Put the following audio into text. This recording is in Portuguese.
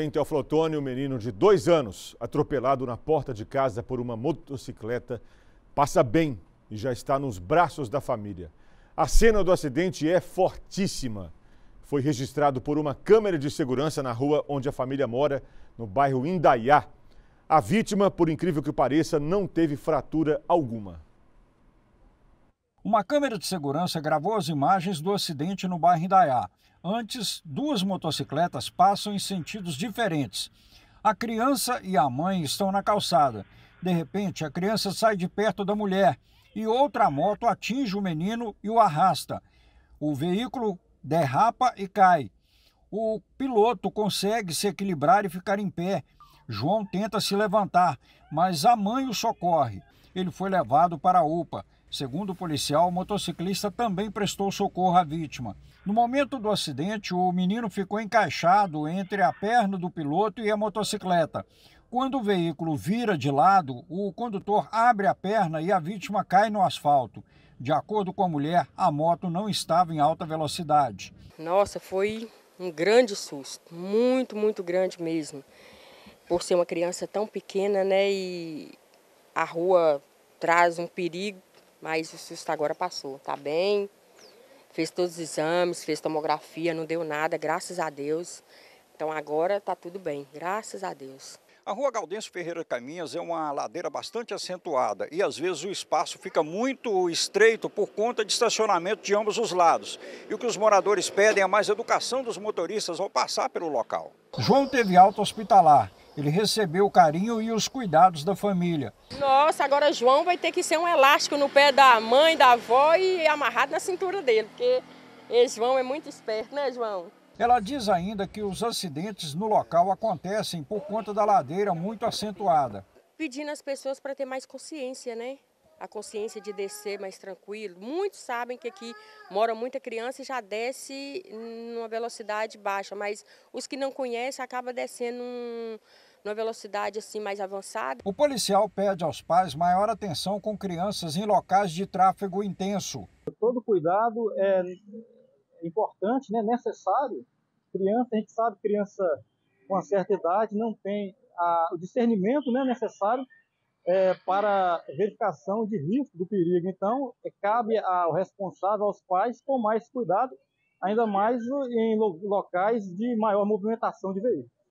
Em Teoflotone, o um menino de dois anos, atropelado na porta de casa por uma motocicleta, passa bem e já está nos braços da família. A cena do acidente é fortíssima. Foi registrado por uma câmera de segurança na rua onde a família mora, no bairro Indaiá. A vítima, por incrível que pareça, não teve fratura alguma. Uma câmera de segurança gravou as imagens do acidente no bairro Indaiá. Antes, duas motocicletas passam em sentidos diferentes. A criança e a mãe estão na calçada. De repente, a criança sai de perto da mulher e outra moto atinge o menino e o arrasta. O veículo derrapa e cai. O piloto consegue se equilibrar e ficar em pé. João tenta se levantar, mas a mãe o socorre. Ele foi levado para a UPA. Segundo o policial, o motociclista também prestou socorro à vítima. No momento do acidente, o menino ficou encaixado entre a perna do piloto e a motocicleta. Quando o veículo vira de lado, o condutor abre a perna e a vítima cai no asfalto. De acordo com a mulher, a moto não estava em alta velocidade. Nossa, foi um grande susto, muito, muito grande mesmo. Por ser uma criança tão pequena, né, e a rua traz um perigo mas o susto agora passou, tá bem. Fez todos os exames, fez tomografia, não deu nada, graças a Deus. Então agora tá tudo bem, graças a Deus. A rua Galdêncio Ferreira Caminhas é uma ladeira bastante acentuada e às vezes o espaço fica muito estreito por conta de estacionamento de ambos os lados. E o que os moradores pedem é mais educação dos motoristas ao passar pelo local. João teve alta hospitalar ele recebeu o carinho e os cuidados da família. Nossa, agora João vai ter que ser um elástico no pé da mãe, da avó e amarrado na cintura dele, porque João é muito esperto, né, João? Ela diz ainda que os acidentes no local acontecem por conta da ladeira muito acentuada. Pedindo às pessoas para ter mais consciência, né? A consciência de descer mais tranquilo. Muitos sabem que aqui mora muita criança e já desce numa velocidade baixa, mas os que não conhecem acabam descendo um numa velocidade assim mais avançada. O policial pede aos pais maior atenção com crianças em locais de tráfego intenso. Todo cuidado é importante, né, necessário. Criança, a gente sabe, criança com uma certa idade não tem a, o discernimento né, necessário é, para verificação de risco do perigo. Então, é, cabe ao responsável, aos pais, tomar esse cuidado, ainda mais em locais de maior movimentação de veículos.